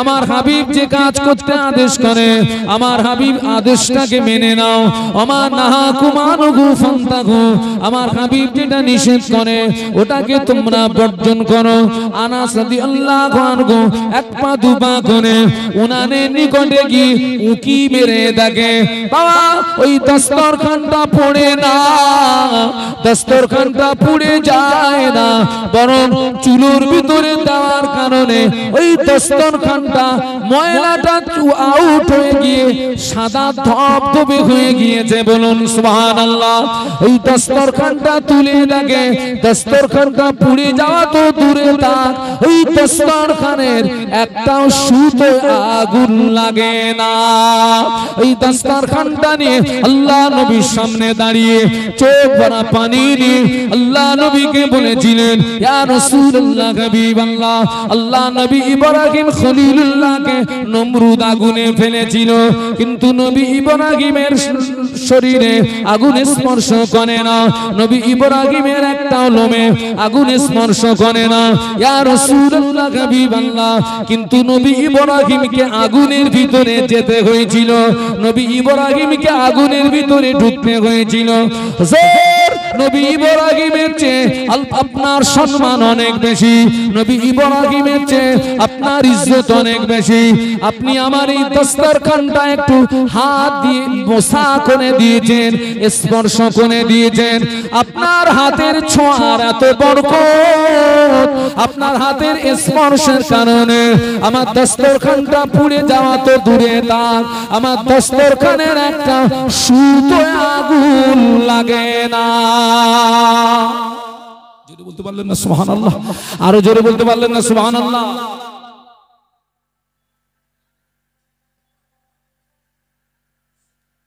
আমার হাবিব যে কাজ করতে আদেশ করে আমার হাবিব আদেশটাকে মেনে নাও আমার নাহা কুমানগু ফান্তাগু আমার হাবিব যেটা নিষেধ করে ওটাকে তোমরা বর্জন করো আনা সাদি আল্লাহ গো এক পা দু পা করে উনানে নিকটে গিয়ে উকি মেরে দেখে বাবা ওই দস্তর খানটা পড়ে না দস্তর খানটা পড়ে যায় না বরং চুলোর ভিতরে দেওয়ার কারণে ওই দস্তর ওখানটা ময়লাটা আউট হয়ে গিয়ে সাদা ধপধপে হয়ে গিয়েছে বলুন সুহান আল্লাহ ওই দস্তরখানটা তুলে দেখে দস্তরখানটা পুড়ে যাওয়া তো দূরে থাক ওই দস্তরখানের একটাও সুতো আগুন লাগে না ওই দস্তরখানটা নিয়ে আল্লাহ নবীর সামনে দাঁড়িয়ে চোখ ভরা পানি নিয়ে আল্লাহ নবীকে বলেছিলেন আল্লাহ নবী ইব্রাহিম খলিলুল্লাহকে নমরুদ আগুনে ফেলেছিল কিন্তু নবী ইব্রাহিমের শরীরে আগুন স্পর্শ করে না নবী ইব্রাহিমের একটা লোমে আগুন স্পর্শ করে না ইয়া রাসূলুল্লাহ হাবিবাল্লাহ কিন্তু নবী ইব্রাহিমকে আগুনের ভিতরে যেতে হয়েছিল নবী ইব্রাহিমকে আগুনের ভিতরে ঢুকতে হয়েছিল জোর নবী ইব্রাহিমের চেয়ে আপনার সম্মান অনেক বেশি নবী ইব্রাহিমের চেয়ে আপনার ইজ্জত অনেক বেশি আপনি আমার এই দস্তরখানটা একটু হাত দিয়ে মোসা করে দিয়েছেন স্পর্শ করে দিয়েছেন আপনার হাতের ছোঁয়ার এত বড় আপনার হাতের স্পর্শের কারণে আমার দস্তরখানটা পুড়ে যাওয়া তো দূরে তার আমার দস্তরখানের একটা সুতো আগুন লাগে না জোরে বলতে পারলেন না আল্লাহ আরো জোরে বলতে পারলেন না আল্লাহ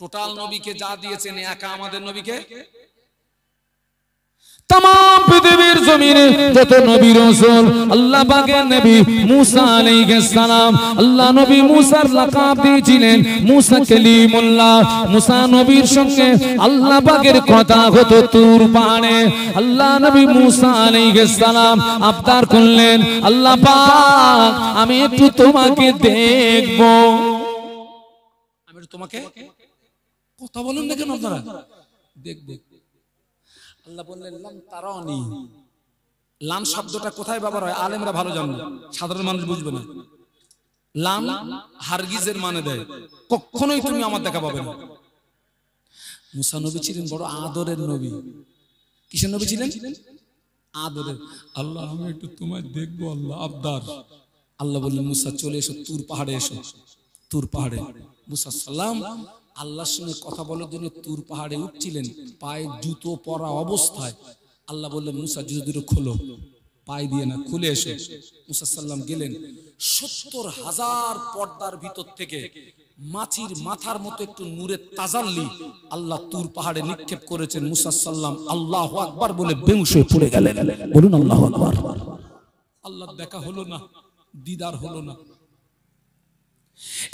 টোটাল নবীকে যা দিয়েছেন একা আমাদের নবীকে তমাম পৃথিবীর জমিনে যত নবী রসুল আল্লাহ বাগের নবী মুসা আলাইহিস সালাম আল্লাহ নবী মুসার লাকাব দিয়েছিলেন মুসা কালিমুল্লাহ মুসা নবীর সঙ্গে আল্লাহ বাগের কথা হত তুর পাড়ে আল্লাহ নবী মুসা আলাইহিস সালাম আবদার করলেন আল্লাহ পাক আমি একটু তোমাকে দেখব আমি তোমাকে কথা বলেন না কেন আপনারা দেখ দেখ আল্লাহ বললেন লাম তারানি লাম শব্দটা কোথায় ব্যবহার হয় আলেমরা ভালো জানেন সাধারণ মানুষ বুঝবে না লাম হারগিজের মানে দেয় কখনোই তুমি আমার দেখা পাবে না মুসা নবী ছিলেন বড় আদরের নবী কিসের নবী ছিলেন আদরের আল্লাহ আমি একটু তোমায় দেখবো আল্লাহ আবদার আল্লাহ বললেন মুসা চলে এসো তুর পাহাড়ে এসো তুর পাহাড়ে মুসা সাল্লাম আল্লাহর সঙ্গে কথা বলার জন্য তুর পাহাড়ে উঠছিলেন পায়ে জুতো পরা অবস্থায় আল্লাহ বললেন মুসা জুতো দুটো খোলো পায়ে দিয়ে না খুলে এসে মুসা সাল্লাম গেলেন সত্তর হাজার পর্দার ভিতর থেকে মাছির মাথার মতো একটু নূরের তাজাল্লি আল্লাহ তুর পাহাড়ে নিক্ষেপ করেছেন মুসা সাল্লাম আল্লাহ আকবার বলে বেংশ পড়ে গেলেন বলুন আল্লাহ আল্লাহ দেখা হলো না দিদার হলো না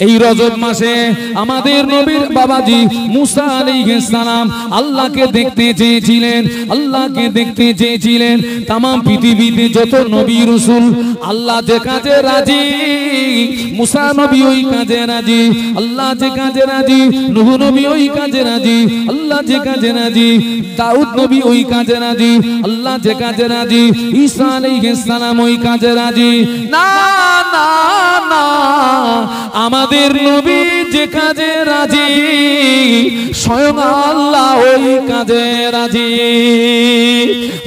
এই রজব মাসে আমাদের নবীর বাবাজি মুসা আলাইহিস সালাম আল্লাহকে দেখতে চেয়েছিলেন আল্লাহকে দেখতে চেয়েছিলেন তাম পৃথিবীতে যত নবী রসুল আল্লাহ যে কাজে রাজি মুসা নবী ওই কাজে রাজি আল্লাহ যে কাজে রাজি নুহ নবী ওই কাজে রাজি আল্লাহ যে কাজে রাজি দাউদ নবী ওই কাজে রাজি আল্লাহ যে কাজে রাজি ঈসা আলাইহিস সালাম ওই কাজে রাজি না না না আমাদের নবী যে কাজে রাজি স্বয়ং আল্লাহ ওই কাজে রাজি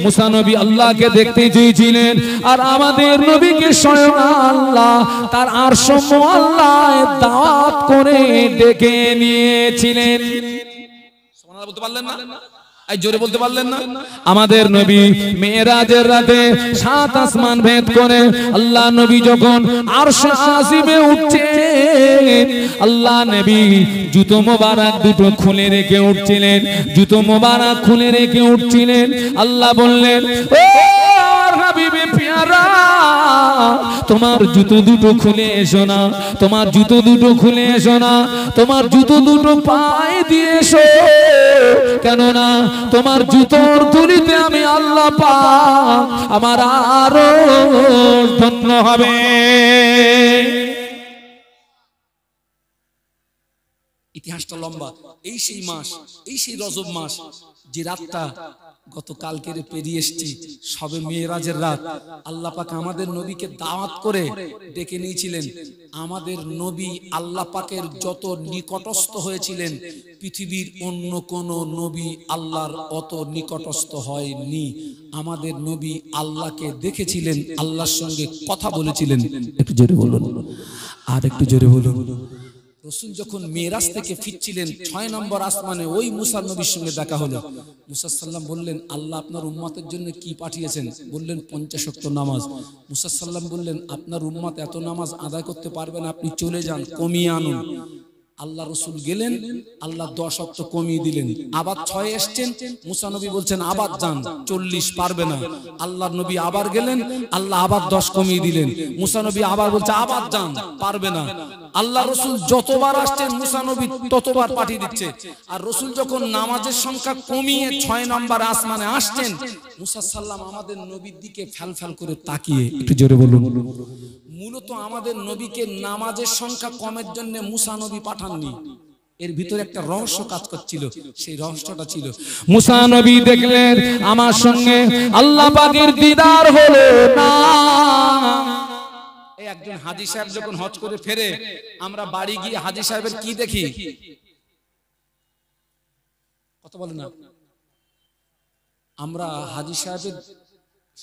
মুসা নবী আল্লাহকে দেখতে চেয়েছিলেন আর আমাদের নবীকে স্বয়ং আল্লাহ তার আর সম আল্লাহ দাওয়াত করে ডেকে নিয়েছিলেন বলতে পারলেন না জোরে বলতে পারলেন না আমাদের নবী মেয়েরাজের রাতে সাত আসমান ভেদ করে আল্লাহ নবী যখন আর আসিবে উঠছে আল্লাহ নবী জুতো মোবারক দুটো খুলে রেখে উঠছিলেন জুতো মোবারক খুলে রেখে উঠছিলেন আল্লাহ বললেন ও হাবিবে পেয়ারা তোমার জুতো দুটো খুলে এসো না তোমার জুতো দুটো খুলে এসো না তোমার জুতো দুটো পায়ে দিয়ে এসো কেননা তোমার জুতোর তুলিতে আমি আল্লাহ পা আমার আরো ধন্য হবে ইতিহাসটা লম্বা এই সেই মাস এই সেই রজব মাস যে রাতটা গতকালকের পেরিয়ে এসছি সবে মেয়েরাজের রাত আল্লাহ পাক আমাদের নবীকে দাওয়াত করে ডেকে নিয়েছিলেন আমাদের নবী আল্লাহ পাকের যত নিকটস্থ হয়েছিলেন পৃথিবীর অন্য কোন নবী আল্লাহর অত নিকটস্থ হয়নি আমাদের নবী আল্লাহকে দেখেছিলেন আল্লাহর সঙ্গে কথা বলেছিলেন একটু জোরে বলুন আর একটু জোরে বলুন রসুল যখন মেয়েরাজ থেকে ফিরছিলেন ছয় নম্বর আসমানে ওই মুসার নবীর সঙ্গে দেখা হলো মুসাল্লাম বললেন আল্লাহ আপনার উম্মাতের জন্য কি পাঠিয়েছেন বললেন পঞ্চাশক্ত নামাজ মুসাসাল্লাম বললেন আপনার উম্মাত এত নামাজ আদায় করতে পারবেন আপনি চলে যান কমিয়ে আনুন আল্লাহ রসুল গেলেন আল্লাহ দশ অক্ত কমিয়ে দিলেন আবার ছয় এসছেন মুসানবী বলছেন আবার যান চল্লিশ পারবে না আল্লাহ নবী আবার গেলেন আল্লাহ আবার দশ কমিয়ে দিলেন মুসানবী আবার বলছে আবার যান পারবে না আল্লাহ রসুল যতবার আসছেন মুসানবী ততবার পাঠিয়ে দিচ্ছে আর রসুল যখন নামাজের সংখ্যা কমিয়ে ছয় নম্বর আসমানে আসছেন মুসা সাল্লাম আমাদের নবীর দিকে ফ্যাল ফ্যাল করে তাকিয়ে একটু জোরে বলুন মূলত আমাদের নবীকে নামাজের সংখ্যা কমের জন্য মুসা নবী পাঠাননি এর ভিতরে একটা রহস্য কাজ করছিল সেই রহস্যটা ছিল মুসা নবী দেখলেন আমার সঙ্গে আল্লাহ পাকের দিদার হলো না এই একজন হাজি সাহেব যখন হজ করে ফেরে আমরা বাড়ি গিয়ে হাজি সাহেবের কি দেখি কত বলে না আমরা হাজি সাহেবের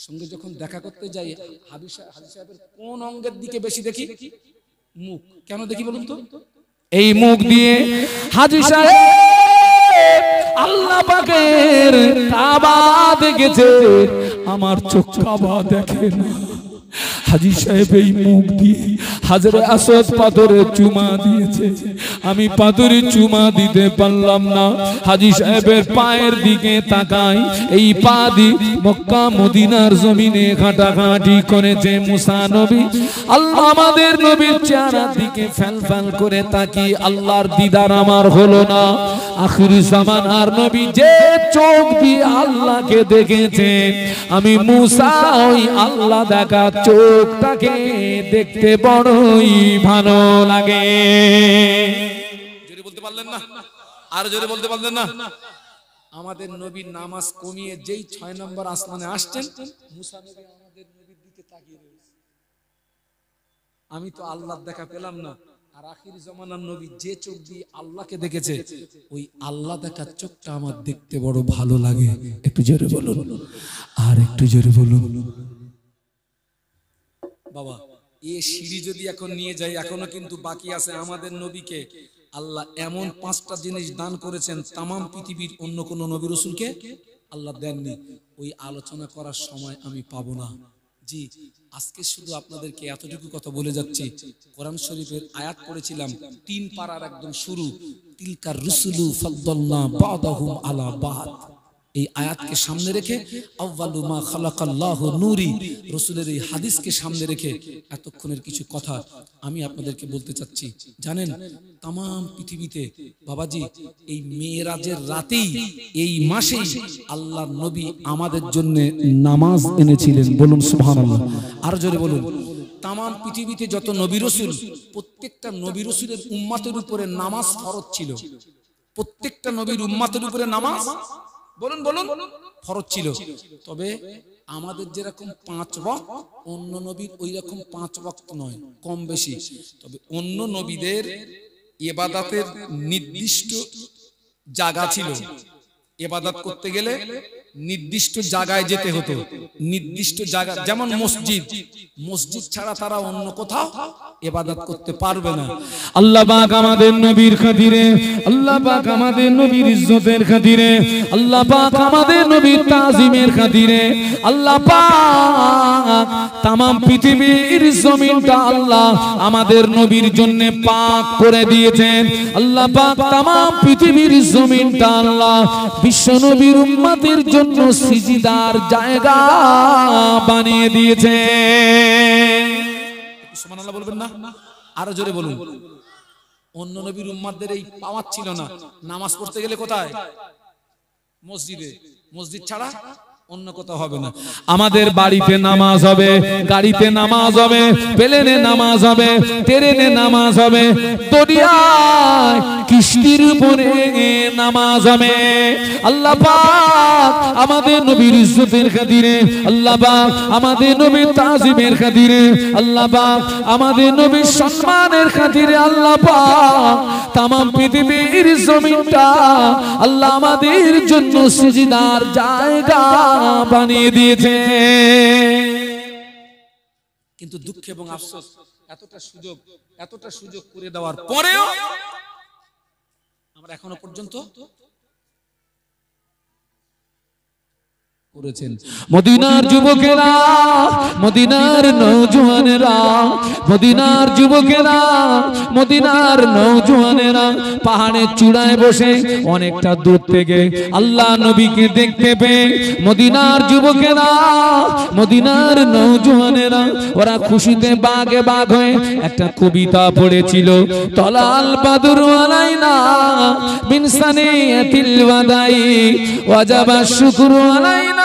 সঙ্গে যখন দেখা করতে যাই হাবি হাজি সাহেবের কোন অঙ্গের দিকে বেশি দেখি মুখ কেন দেখি বলুন তো এই মুখ দিয়ে হাজি সাহেব আল্লাহ আমার চোখ দেখে না হাজি সাহেব এই মুখ দিয়ে হাজরে আসদ পাথরে চুমা দিয়েছে আমি পাথরে চুমা দিতে পারলাম না হাজি সাহেবের পায়ের দিকে তাকাই এই পা দি মক্কা মদিনার জমিনে ঘাটাঘাটি করেছে মুসা নবী আল্লাহ আমাদের নবীর চেহারা দিকে ফ্যাল ফ্যাল করে তাকি আল্লাহর দিদার আমার হলো না জামান আর নবী যে চোখ দিয়ে আল্লাহকে দেখেছে আমি মুসা ওই আল্লাহ দেখা চোখটাকে দেখতে বড় ভালো লাগে বলতে পারলেন না আর বলতে পারলেন না আমাদের নবীর নামাজ কমিয়ে যেই ছয় নম্বর আসমানে আসছেন আমাদের নবীর দিকে তাকিয়ে রয়েছে আমি তো আল্লাহ দেখা পেলাম না আর আখির যে চোখ দিয়ে দেখেছে ওই আল্লাহ দেখার চোখটা আমার দেখতে বড় ভালো লাগে একটু জোরে আর একটু জোরে বলুন বাবা এ সিঁড়ি যদি এখন নিয়ে যাই এখনো কিন্তু বাকি আছে আমাদের নবীকে আল্লাহ এমন পাঁচটা জিনিস দান করেছেন তামাম পৃথিবীর অন্য কোন নবী রসুলকে আল্লাহ দেননি ওই আলোচনা করার সময় আমি পাবো না জি আজকে শুধু আপনাদেরকে এতটুকু কথা বলে যাচ্ছি কোরআন শরীফের আয়াত পড়েছিলাম তিন পাড়ার একদম শুরু তিলকার রুসুলু ফাদ্দাল্লাহ বাদাহুম আলা বাদ এই আয়াতকে সামনে রেখে আউ্বালুমা খালাকাল্লাহ নুরি রসুলের এই হাদিসকে সামনে রেখে এতক্ষণের কিছু কথা আমি আপনাদেরকে বলতে চাচ্ছি জানেন তাম পৃথিবীতে বাবাজি এই মেয়েরাজের রাতেই এই মাসে আল্লাহ নবী আমাদের জন্য নামাজ এনেছিলেন বলুন সুহান আর জোরে বলুন তাম পৃথিবীতে যত নবী রসুল প্রত্যেকটা নবী রসুলের উম্মাতের উপরে নামাজ ফরত ছিল প্রত্যেকটা নবীর উম্মাতের উপরে নামাজ বলুন বলুন ফরজ ছিল তবে আমাদের যেরকম পাঁচ বক্ত অন্য নবীর ওই রকম পাঁচ বক্ত নয় কম বেশি তবে অন্য নবীদের এবাদাতের নির্দিষ্ট জায়গা ছিল এবাদাত করতে গেলে নির্দিষ্ট জায়গায় যেতে হতো নির্দিষ্ট জায়গা যেমন মসজিদ মসজিদ ছাড়া তারা অন্য কোথাও এবাদত করতে পারবে না আল্লাহ পাক আমাদের নবীর খাতিরে আল্লাহ পাক আমাদের নবীর ইজ্জতের খাতিরে আল্লাহ পাক আমাদের নবীর তাজিমের খাতিরে আল্লাহ পাক तमाम পৃথিবীর জমিনটা আল্লাহ আমাদের নবীর জন্য পাক করে দিয়েছেন আল্লাহ পাক तमाम পৃথিবীর জমিনটা আল্লাহ বিশ্ব নবীর উম্মতের জন্য জন্য সিজিদার জায়গা বানিয়ে দিয়েছে বলবেন না আরো জোরে বলুন অন্য নবীর উম্মাদের এই পাওয়ার ছিল না নামাজ পড়তে গেলে কোথায় মসজিদে মসজিদ ছাড়া অন্য কথা হবে না আমাদের বাড়িতে নামাজ হবে গাড়িতে নামাজ হবে প্লেনে নামাজ হবে ট্রেনে নামাজ হবে দরিয়ায় কিস্তির উপরে নামাজ হবে আল্লাহ পাক আমাদের নবীর ইজ্জতের খাতিরে আল্লাহ পাক আমাদের নবীর তাজিমের খাতিরে আল্লাহ পাক আমাদের নবীর সম্মানের খাতিরে আল্লাহ পাক তামাম পৃথিবীর জমিনটা আল্লাহ আমাদের জন্য সুজিদার জায়গা বানিয়ে দিয়েছে কিন্তু দুঃখ এবং আফসোস এতটা সুযোগ এতটা সুযোগ করে দেওয়ার পরেও আমরা এখনো পর্যন্ত করেছেন মদিনার যুবকেরা মদিনার নৌজওয়ানেরা মদিনার যুবকেরা মদিনার নৌজওয়ানেরা পাহাড়ের চূড়ায় বসে অনেকটা দূর থেকে আল্লাহ নবীকে দেখতে পেয়ে মদিনার যুবকেরা মদিনার নৌজওয়ানেরা ওরা খুশিতে বাঘে বাঘ হয়ে একটা কবিতা পড়েছিল তলাল বাদুর আলাইনা বিনসানে ওয়াজাবা আলাইনা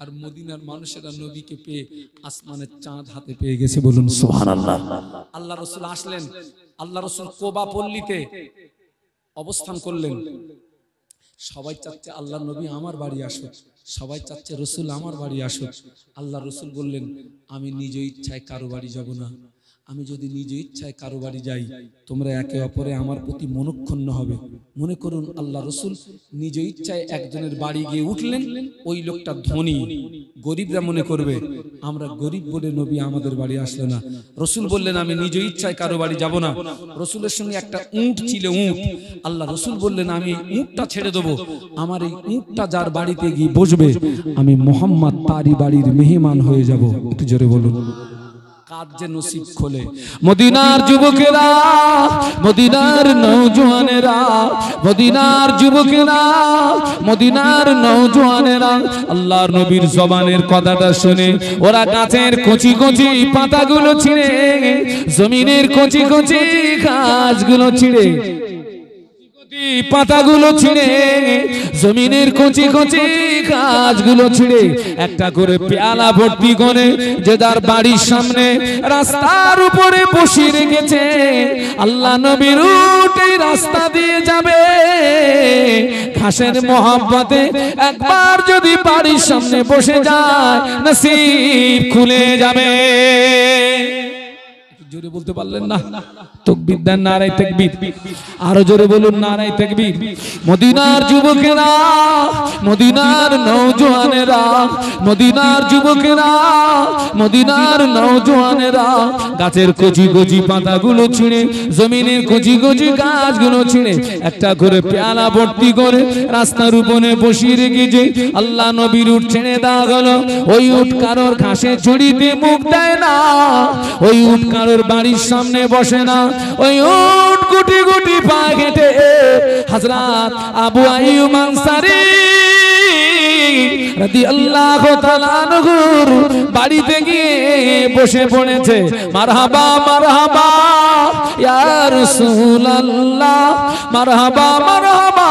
আর মদিনার মানুষেরা নবীকে পেয়ে আসমানের চাঁদ হাতে পেয়ে গেছে বলুন সোহান আল্লাহ আল্লাহ রসুল আসলেন আল্লাহ রসুল কোবা পল্লীতে অবস্থান করলেন সবাই চাচ্ছে আল্লাহ নবী আমার বাড়ি আসুক সবাই চাচ্ছে রসুল আমার বাড়ি আসুক আল্লাহ রসুল বললেন আমি নিজ ইচ্ছায় কারো বাড়ি যাব না আমি যদি নিজ ইচ্ছায় কারো বাড়ি যাই তোমরা একে অপরে আমার প্রতি মনক্ষণ্য হবে মনে করুন আল্লাহ রসুল নিজ ইচ্ছায় একজনের বাড়ি গিয়ে উঠলেন ওই লোকটা ধনী গরিবরা মনে করবে আমরা গরিব বলে নবী আমাদের বাড়ি আসলে না রসুল বললেন আমি নিজ ইচ্ছায় কারো বাড়ি যাব না রসুলের সঙ্গে একটা উঁট ছিল উঁট আল্লাহ রসুল বললেন আমি উঁটটা ছেড়ে দেবো আমার এই উঁটটা যার বাড়িতে গিয়ে বসবে আমি মোহাম্মদ তারি বাড়ির মেহমান হয়ে যাবো একটু জোরে বলুন কাজ যে নসিব খোলে মদিনার যুবকেরা মদিনার নৌজওয়ানেরা মদিনার যুবকেরা মদিনার নৌজওয়ানেরা আল্লাহর নবীর জবানের কথাটা শুনে ওরা গাছের কচি কচি পাতাগুলো ছিঁড়ে জমিনের কচি কচি গাছগুলো ছিঁড়ে পাতাগুলো ছিঁড়ে জমিনের কচি কচি গাছগুলো ছিঁড়ে একটা করে পেয়ালা ভর্তি করে যে তার বাড়ির সামনে রাস্তার উপরে বসিয়ে রেখেছে আল্লাহ নবীর রাস্তা দিয়ে যাবে ঘাসের মহাব্বাতে একবার যদি বাড়ির সামনে বসে যায় নসিব খুলে যাবে জোরে বলতে পারলেন না তকবির দেন নারাই তকবির আরো জোরে বলুন নারাই তকবির মদিনার যুবকেরা মদিনার নওজোয়ানেরা মদিনার যুবকেরা মদিনার নওজোয়ানেরা গাছের কচি কচি পাতাগুলো ছিঁড়ে জমিনের কচি কচি গাছগুলো ছিঁড়ে একটা করে পেয়ালা ভর্তি করে রাস্তার উপরে বসিয়ে রেখেছে আল্লাহ নবীর উঠ ছেড়ে দেওয়া গেল ওই উঠ কারোর ঘাসে ছড়িতে মুখ দেয় না ওই উঠ কারোর বাড়ির সামনে বসে না ওই উট গুটি গুটি পা হেঁটে হাজরাত আবু আইয়ুব আনসারী বাড়িতে গিয়ে বসে পড়েছে মারহাবা মারহাবা ইয়ার সুল্লাহ মারহাবা মারহাবা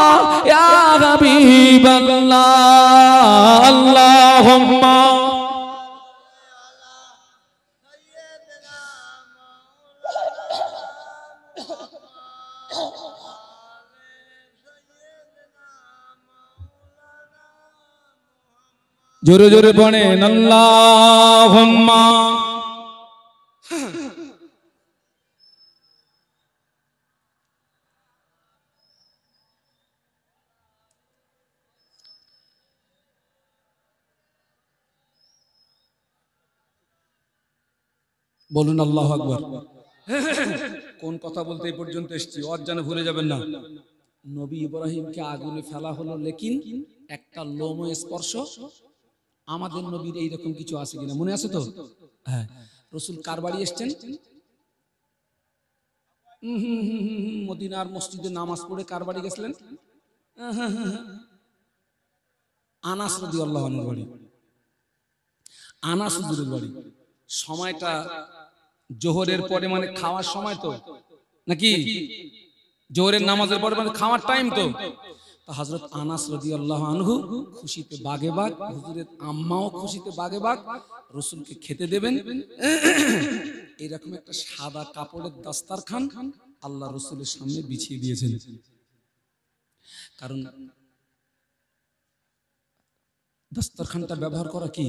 ইয়ার হাবিবাল্লাহ আল্লাহ জোরে জোরে বনে আল্লাহুম্মা বলুন আল্লাহ আকবর কোন কথা বলতে এই পর্যন্ত এসছি অজ্ঞানে ভুলে যাবেন না নবী ইব্রাহিমকে আগুনে ফেলা হলো লেকিন একটা লোম স্পর্শ আমাদের নবীর এইরকম কিছু আছে কিনা মনে আছে তো হ্যাঁ, হ্যাঁ। রসুল কার বাড়ি এসছেন মদিনার মসজিদে নামাজ পড়ে কার বাড়ি গেছিলেন হ্যাঁ, হ্যাঁ, আনাস রদি আল্লাহনের বাড়ি সময়টা জোহরের পরে মানে খাওয়ার সময় তো নাকি জোহরের নামাজের পরে মানে খাওয়ার টাইম তো হজরত আনাস রদি আল্লাহ আনহু খুশিতে বাগে বাগ হুজুরের আম্মাও খুশিতে বাগে বাঘ রসুলকে খেতে দেবেন এরকম একটা সাদা কাপড়ের দাস্তারখান আল্লাহ রসুলের সামনে বিছিয়ে দিয়েছেন কারণ দাস্তারখানটা ব্যবহার করা কি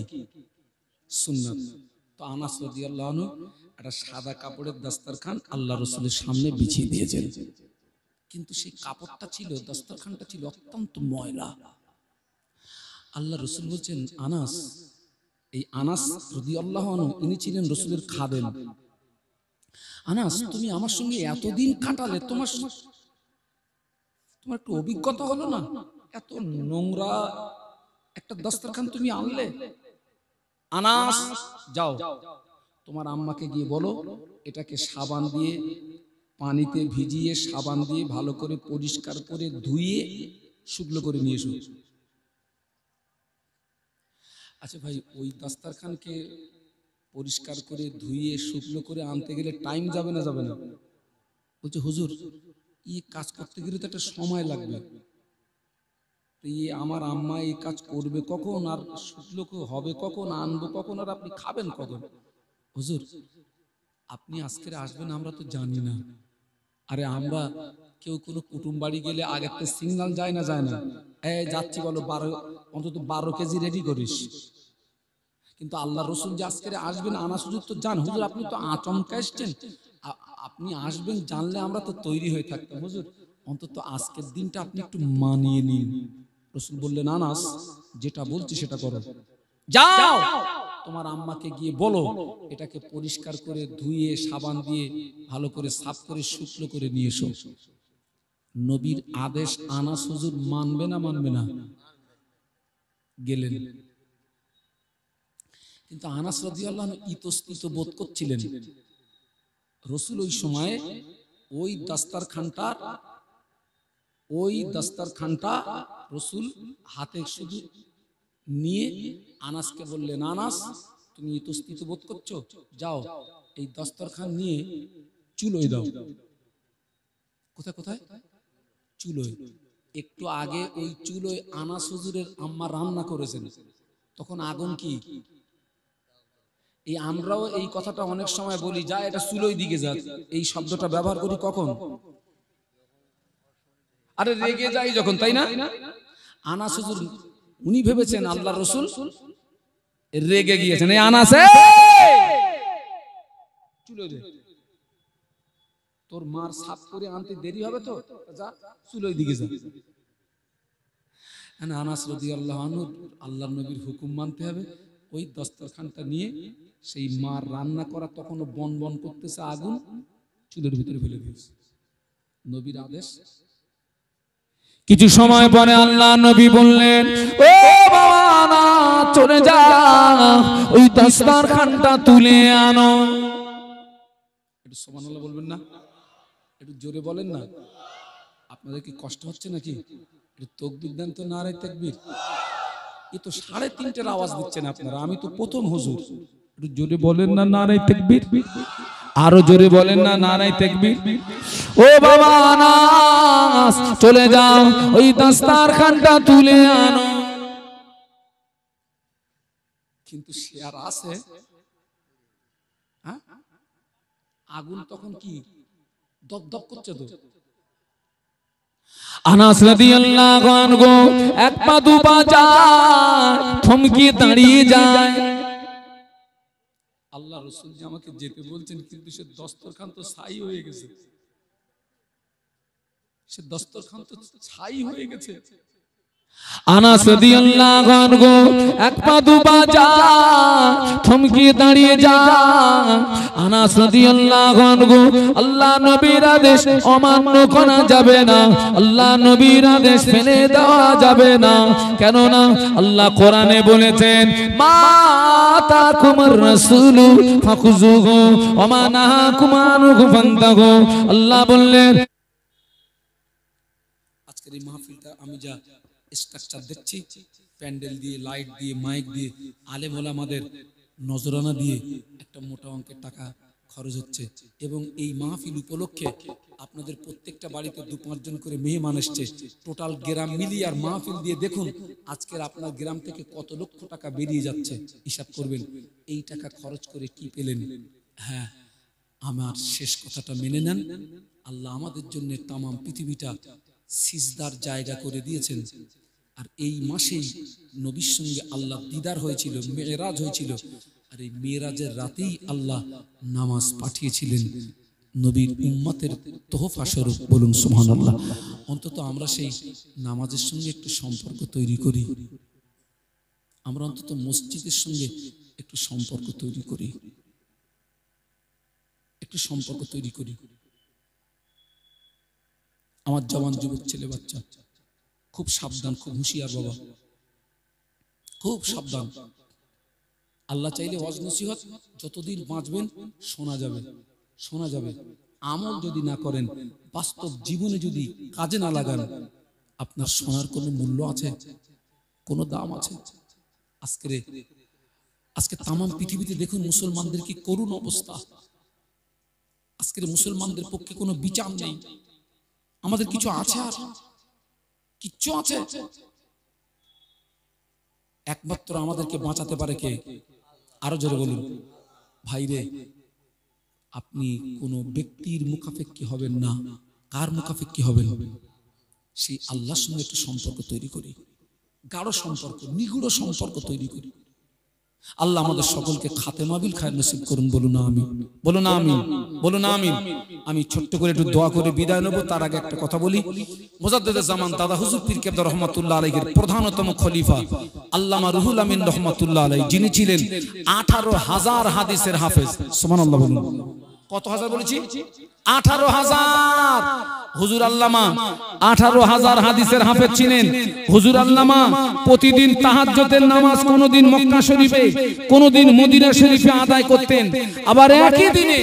সুন্নাত তো আনাস রদি আল্লাহ একটা সাদা কাপড়ের খান আল্লাহ রসুলের সামনে বিছিয়ে দিয়েছেন কিন্তু সেই কাপড়টা ছিল দস্তরখানটা ছিল অত্যন্ত ময়লা আল্লাহ রসুল বলছেন আনাস এই আনাস রদি আল্লাহ ইনি ছিলেন রসুলের খাবেন আনাস তুমি আমার সঙ্গে এতদিন কাটালে তোমার তোমার একটু অভিজ্ঞতা হলো না এত নোংরা একটা দস্তরখান তুমি আনলে আনাস যাও তোমার আম্মাকে গিয়ে বলো এটাকে সাবান দিয়ে পানিতে ভিজিয়ে সাবান দিয়ে ভালো করে পরিষ্কার করে ধুয়ে শুকনো করে নিয়ে এসো আচ্ছা ভাই ওই দাস্তারখানকে পরিষ্কার করে ধুয়ে শুকনো করে আনতে গেলে টাইম যাবে না যাবে না বলছে হুজুর এই কাজ করতে গেলে তো একটা সময় লাগবে তো এই আমার আম্মা এই কাজ করবে কখন আর শুকনো হবে কখন আনবো কখন আর আপনি খাবেন কখন হুজুর আপনি আজকের আসবেন আমরা তো জানি না আরে আমরা কেউ কোনো কুটুম বাড়ি গেলে আগে তো সিগনাল যায় না যায় না এই যাচ্ছি বলো বারো অন্তত বারো কেজি রেডি করিস কিন্তু আল্লাহ রসুল যে আজকে আসবেন আনা সুযোগ তো জান হুজুর আপনি তো আচমকা এসছেন আপনি আসবেন জানলে আমরা তো তৈরি হয়ে থাকতাম হুজুর অন্তত আজকের দিনটা আপনি একটু মানিয়ে নিন রসুল বললেন আনাস যেটা বলছি সেটা করো যাও তোমার আম্মাকে গিয়ে বলো এটাকে পরিষ্কার করে ধুয়ে সাবান দিয়ে ভালো করে সাফ করে শুকনো করে নিয়ে এসো নবীর আদেশ আনা সুযোগ মানবে না মানবে না গেলেন কিন্তু আনাস রাজিয়াল্লাহ ইতস্তিত বোধ করছিলেন রসুল ওই সময়ে ওই দাস্তার খানটা ওই দাস্তার খানটা রসুল হাতে শুধু নিয়ে আনাসকে বললেন আনাস তুমি ইতস্তিত বোধ করছো যাও এই দস্তরখান নিয়ে চুলোয় দাও কোথায় কোথায় চুলোয় একটু আগে ওই চুলোয় আনাস হুজুরের আম্মা রান্না করেছেন তখন আগুন কি এই আমরাও এই কথাটা অনেক সময় বলি যা এটা চুলোয় দিকে যা এই শব্দটা ব্যবহার করি কখন আরে রেগে যাই যখন তাই না আনাস হুজুর উনি ভেবেছেন আল্লাহ রসুল রেগে গিয়েছেন এই আনাসে তোর মার করে আনতে দেরি হবে তো যা চুলোই দিকে যা আনাস রদি আল্লাহ আল্লাহ নবীর হুকুম মানতে হবে ওই দস্তরখানটা নিয়ে সেই মার রান্না করা তখন বন বন করতেছে আগুন চুলের ভিতরে ফেলে দিয়েছে নবীর আদেশ কিছু সময় পরে আল্লাহ নবী বললেন ও চলে যা ওই দস্তার খানটা তুলে আনো একটু সমান বলবেন না একটু জোরে বলেন না আপনাদের কি কষ্ট হচ্ছে নাকি একটু তো না এ তো সাড়ে তিনটের আওয়াজ দিচ্ছেন আপনারা আমি তো প্রথম হুজুর একটু জোরে বলেন না নারাই তেকবির আরো জোরে বলেন না নারাই তেকবির ও বাবা নাস চলে যাও ওই দস্তার খানটা তুলে আনো কিন্তু সে আর আছে হ্যাঁ? আগুন তখন কি দপদপ করছে তো আনাস রাদিয়াল্লাহু আনহু এক পা দু পা যায় দাঁড়িয়ে যায় আল্লাহ আমাকে যেতে বলছেন কিন্তু সে দস্তরখান তো ছাই হয়ে গেছে সে দস্তরখান তো ছাই হয়ে গেছে আনাস রাদিয়াল্লাহু আনহু এক পা দু পা যা থমকে দাঁড়িয়ে যা আনাস রাদিয়াল্লাহু আনহু আল্লাহ নবীর আদেশ অমান্য করা যাবে না আল্লাহ নবীর আদেশ ফেলে দেওয়া যাবে না কেন না আল্লাহ কোরআনে বলেছেন মা তাকুমুর রাসূল ফাকুজুহু ওয়া মা নাহাকুমানুহু ফান্তাহু আল্লাহ বললেন আজকের এই মাহফিলটা আমি যা স্ট্রাকচার দেখছি প্যান্ডেল দিয়ে লাইট দিয়ে মাইক দিয়ে আলে বলে আমাদের নজরানা দিয়ে একটা মোটা অঙ্কের টাকা খরচ হচ্ছে এবং এই মাহফিল উপলক্ষে আপনাদের প্রত্যেকটা বাড়িতে দু পাঁচজন করে মেয়ে এসছে টোটাল গ্রাম মিলিয়ে আর মাহফিল দিয়ে দেখুন আজকের আপনার গ্রাম থেকে কত লক্ষ টাকা বেরিয়ে যাচ্ছে হিসাব করবেন এই টাকা খরচ করে কি পেলেন হ্যাঁ আমার শেষ কথাটা মেনে নেন আল্লাহ আমাদের জন্য তামাম পৃথিবীটা সিজদার জায়গা করে দিয়েছেন আর এই মাসেই নবীর সঙ্গে আল্লাহ দিদার হয়েছিল মেয়েরাজ হয়েছিল আর এই মেয়েরাজের রাতেই আল্লাহ নামাজ পাঠিয়েছিলেন নবীর উম্মাতের তোহফা স্বরূপ বলুন সুহান আল্লাহ অন্তত আমরা সেই নামাজের সঙ্গে একটু সম্পর্ক তৈরি করি আমরা অন্তত মসজিদের সঙ্গে একটু সম্পর্ক তৈরি করি একটু সম্পর্ক তৈরি করি আমার জওয়ান যুবক ছেলে বাচ্চা খুব সাবধান খুব হুঁশিয়ার বাবা খুব সাবধান আল্লাহ চাইলে ওয়াজ নসিহত যতদিন বাঁচবেন শোনা যাবে শোনা যাবে আমল যদি না করেন বাস্তব জীবনে যদি কাজে না লাগান আপনার শোনার কোনো মূল্য আছে কোনো দাম আছে আজকে আজকে তাম পৃথিবীতে দেখুন মুসলমানদের কি করুণ অবস্থা আজকের মুসলমানদের পক্ষে কোনো বিচার নেই আমাদের কিছু আছে আর কিচ্ছু আছে একমাত্র আমাদেরকে বাঁচাতে পারে কে আরো জোরে বলুন ভাইরে আপনি কোন ব্যক্তির মুখাপেক্ষি হবেন না কার মুখাপেক্ষি হবেন সেই আল্লাহর সঙ্গে একটু সম্পর্ক তৈরি করি গাঢ় সম্পর্ক নিগুড় সম্পর্ক তৈরি করি আল্লাহ আমাদের সকলকে খাতে মাবিল খায় নসিব করুন বলুন না আমি বলুন না আমি বলুন না আমি আমি ছোট্ট করে একটু দোয়া করে বিদায় নেবো তার আগে একটা কথা বলি জামান দাদা হুজুর পীর কেবদ রহমতুল্লাহ আলাইহির প্রধানতম খলিফা আল্লামা রুহুল আমিন রহমতুল্লাহ আলাই যিনি ছিলেন আঠারো হাজার হাদিসের হাফেজ সুবহানাল্লাহ বলুন কত হাজার বলেছি আঠারো হাজার হুজুর আল্লামা আঠারো হাজার হাদিসের হাফেজ ছিলেন হুজুর আল্লামা প্রতিদিন তাহাজ্জতের নামাজ কোনদিন মক্কা শরীফে কোনোদিন মদিনা শরীফে আদায় করতেন আবার একই দিনে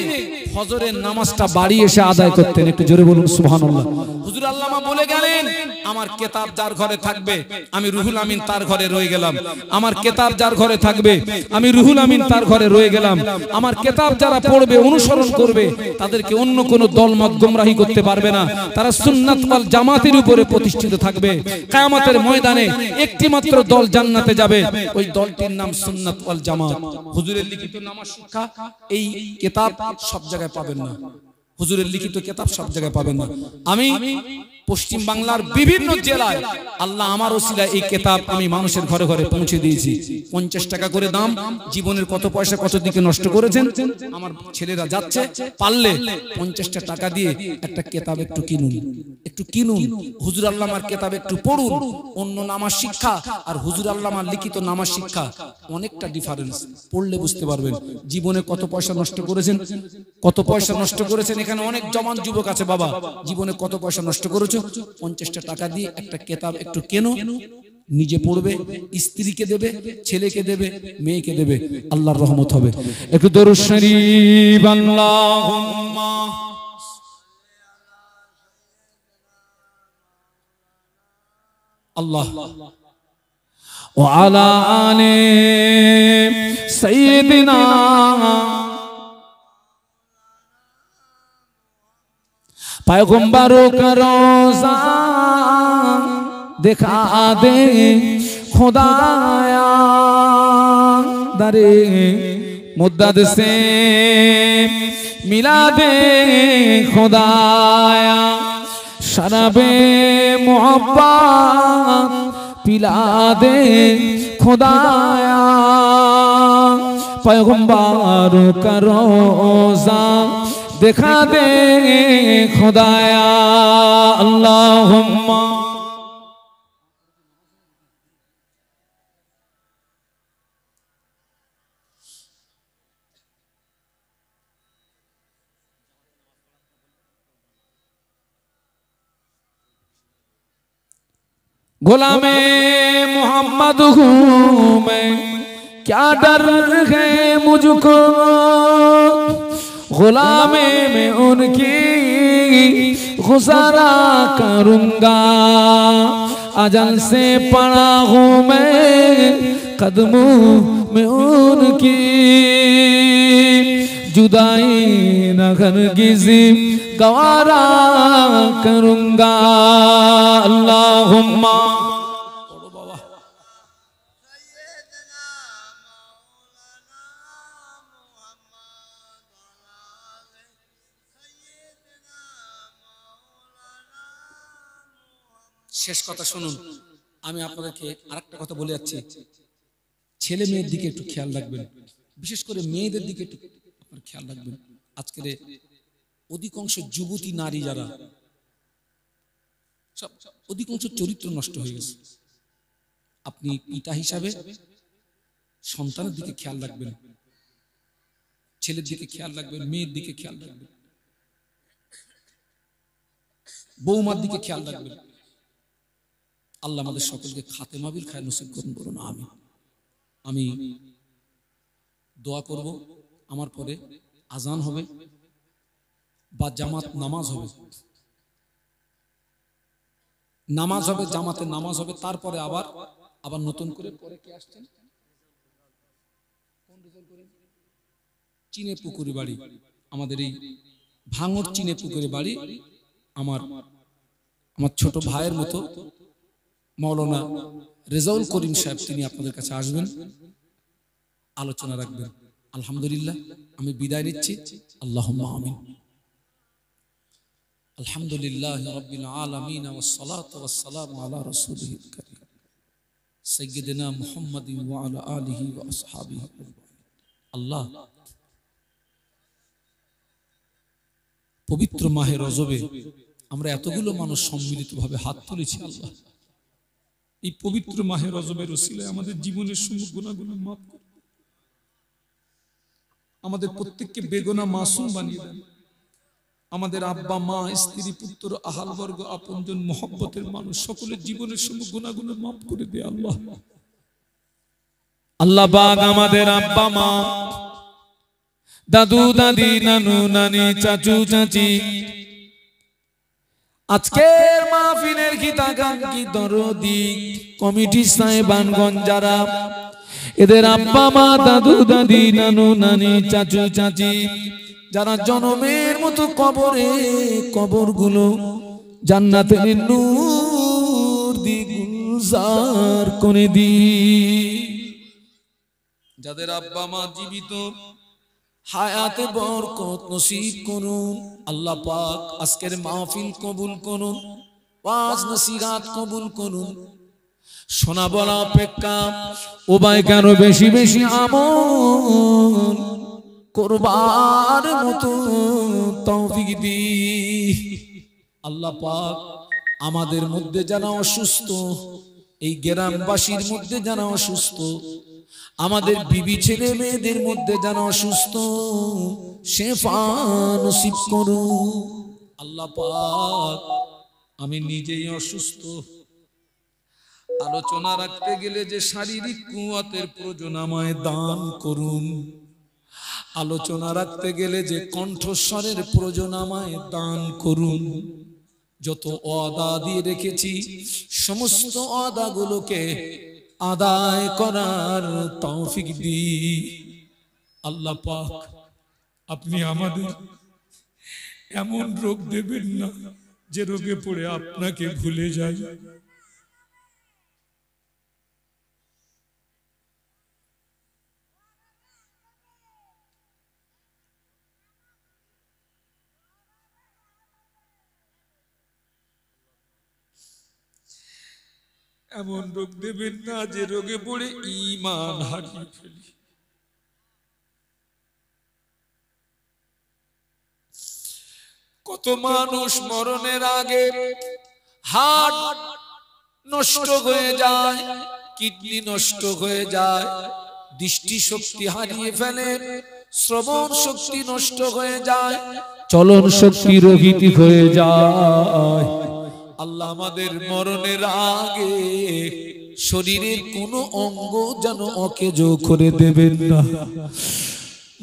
ফজরের নামাজটা বাড়ি এসে আদায় করতেন একটু জোরে বলুন সুবহানাল্লাহ হুজুর আল্লামা বলে গেলেন আমার কেতাব যার ঘরে থাকবে আমি রুহুল আমিন তার ঘরে রয়ে গেলাম আমার কেতাব যার ঘরে থাকবে আমি রুহুল আমিন তার ঘরে রয়ে গেলাম আমার কেতাব যারা পড়বে অনুসরণ করবে তাদেরকে অন্য কোনো দলমত গোমরাহি করতে পারবে না তারা সুন্নাত ওয়াল জামাতের উপরে প্রতিষ্ঠিত থাকবে কিয়ামতের ময়দানে একটি মাত্র দল জান্নাতে যাবে ওই দলটির নাম সুন্নাত ওয়াল জামাত হুজুরের লিখিত নামাজ শিক্ষা এই কেতাব সব জায়গায় জায়গায় পাবেন না হুজুরের লিখিত কেতাব সব জায়গায় পাবেন না আমি পশ্চিম বাংলার বিভিন্ন জেলায় আল্লাহ আমার ওসিলা এই কেতাব আমি মানুষের ঘরে ঘরে পৌঁছে দিয়েছি পঞ্চাশ টাকা করে দাম জীবনের কত পয়সা কত দিকে নষ্ট করেছেন আমার ছেলেরা যাচ্ছে পারলে পঞ্চাশটা টাকা দিয়ে একটা কেতাব একটু কিনুন একটু কিনুন হুজুর আল্লামার কেতাব একটু পড়ুন অন্য নামার শিক্ষা আর হুজুর আল্লামার লিখিত নামার শিক্ষা অনেকটা ডিফারেন্স পড়লে বুঝতে পারবেন জীবনে কত পয়সা নষ্ট করেছেন কত পয়সা নষ্ট করেছেন এখানে অনেক জমান যুবক আছে বাবা জীবনে কত পয়সা নষ্ট করেছেন করেছো পঞ্চাশটা টাকা দিয়ে একটা কেতাব একটু কেন নিজে পড়বে স্ত্রীকে দেবে ছেলেকে দেবে মেয়েকে দেবে আল্লাহর রহমত হবে একটু দরুদ আল্লাহ ওয়া আলা আলে पैगुम्बरों का रोजा दिखा दे खुदाया दरे मुद्दत से मिला दे खुदाया शरबे मोहब्बत पिला दे खुदाया पैगुम्बरों का रोजा দেখা দে খোদায়া আল্লাহ গোলামে মোহাম্মদ हूँ मैं क्या डर है मुझको غلامے میں ان کی غزارہ کروں گا اجل سے پڑا ہوں میں قدموں میں ان کی جدائی نگن گز گوارا کروں گا اللہم শেষ কথা শুনুন আমি আপনাদেরকে একটা কথা বলে যাচ্ছি ছেলে মেয়ের দিকে একটু খেয়াল রাখবেন বিশেষ করে মেয়েদের দিকে একটু আপনার খেয়াল রাখবেন আজকের অধিকাংশ যুবতী নারী যারা সব অধিকাংশ চরিত্র নষ্ট হয়ে গেছে আপনি পিতা হিসাবে সন্তানের দিকে খেয়াল রাখবেন ছেলের দিকে খেয়াল রাখবেন মেয়ের দিকে খেয়াল রাখবেন বৌমার দিকে খেয়াল রাখবেন আল্লাহ আমাদের সকলকে খাতে মাবিল খায় নসিব করুন বলুন আমি আমি দোয়া করব আমার পরে আজান হবে বা জামাত নামাজ হবে নামাজ হবে জামাতে নামাজ হবে তারপরে আবার আবার নতুন করে পরে কে আসছেন চীনে পুকুরি বাড়ি আমাদের এই ভাঙর চীনে পুকুরি বাড়ি আমার আমার ছোট ভাইয়ের মতো মৌলানা রেজাউল করিম সাহেব তিনি আপনাদের কাছে আসবেন আলোচনা রাখবেন আলহামদুলিল্লাহ আমি বিদায় নিচ্ছি আল্লাহ আমিন আলহামদুলিল্লাহ রবিল আলমিন ওসালাতাম মোহাম্মদ আল্লাহ পবিত্র মাহে রজবে আমরা এতগুলো মানুষ সম্মিলিত ভাবে হাত তুলেছি আল্লাহ এই পবিত্র মাহে রজবের ওসিলায় আমাদের জীবনের সমূহ গুণাগুলো মাফ করে আমাদের প্রত্যেককে বেগনা মাসুম বানিয়ে দেন আমাদের আব্বা মা স্ত্রী পুত্র আহালবর্গ আপনজন মহব্বতের মানুষ সকলের জীবনের সঙ্গে গুণাগুলো মাফ করে দে আল্লাহ আল্লাহ বাগ আমাদের আব্বা মা দাদু দাদি নানু নানি চাচু চাচি আজকের পীরের গীতাকাঙ্ক্ষী দরদি কমিটি সাহেবানগঞ্জ যারা এদের আব্বা মা দাদু দাদি নানু নানি চাচু চাচি যারা জনমের মতো কবরে কবরগুলো জান্নাতের নূর গুলজার করে দি যাদের আব্বা মা জীবিত হায়াতে বরকত নসিব করুন আল্লাহ পাক আজকের মাহফিল কবুল করুন ওয়াজ নসিহাত কবুল করুন শোনা বলা অপেক্ষা উবাই কেন বেশি বেশি আমল করবার মতো তৌফিক দি আল্লাহ পাক আমাদের মধ্যে যেন অসুস্থ এই গ্রামবাসীর মধ্যে যেন অসুস্থ আমাদের বিবি ছেলে মেয়েদের মধ্যে যেন অসুস্থ সে পান করুন আল্লাহ পাক আমি নিজেই অসুস্থ আলোচনা রাখতে গেলে যে শারীরিক কুয়াতের প্রয়োজন আমায় দান করুন আলোচনা রাখতে গেলে যে কণ্ঠস্বরের প্রয়োজন আমায় দান করুন যত অদা দিয়ে রেখেছি সমস্ত অদাগুলোকে আদায় করার তৌফিক দি আল্লাহ পাক আপনি আমাদের এমন রোগ দেবেন না যে রোগে পড়ে আপনাকে ভুলে যায় এমন রোগ দেবেন না যে রোগে পড়ে ইমান হারিয়ে ফেলি কত মানুষ মরণের আগে হাট নষ্ট হয়ে যায় কিডনি নষ্ট হয়ে যায় দৃষ্টি শক্তি হারিয়ে ফেলে শ্রবণ শক্তি নষ্ট হয়ে যায় চলন শক্তি রোহিত হয়ে যায় আল্লাহ আমাদের মরণের আগে শরীরের কোনো অঙ্গ যেন অকেজো করে দেবেন না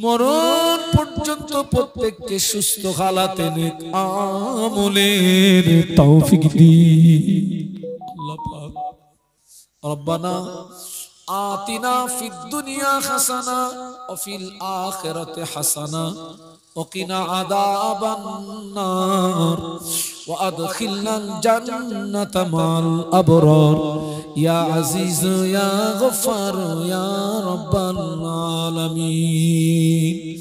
মরণ পর্যন্ত প্রত্যেককে সুস্থ হালাতে নেক আমলের তৌফিক রব্বানা আতিনা ফিদ দুনিয়া হাসানা অফিল আখিরাতে হাসানা وقنا عذاب النار وأدخلنا الجنة مع الأبرار يا عزيز يا غفار يا رب العالمين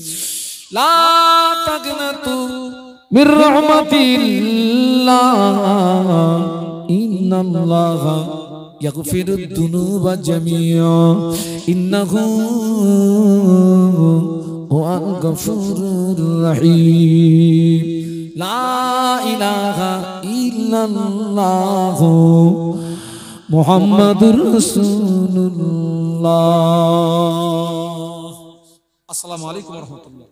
لا تقنط من رحمة الله ان الله يغفر الذنوب جميعا انه هو الغفور الرحيم لا اله الا الله মোহাম্মদুর রসুল্লাহ আসসালামু আলাইকুম রহমতুল্লাহ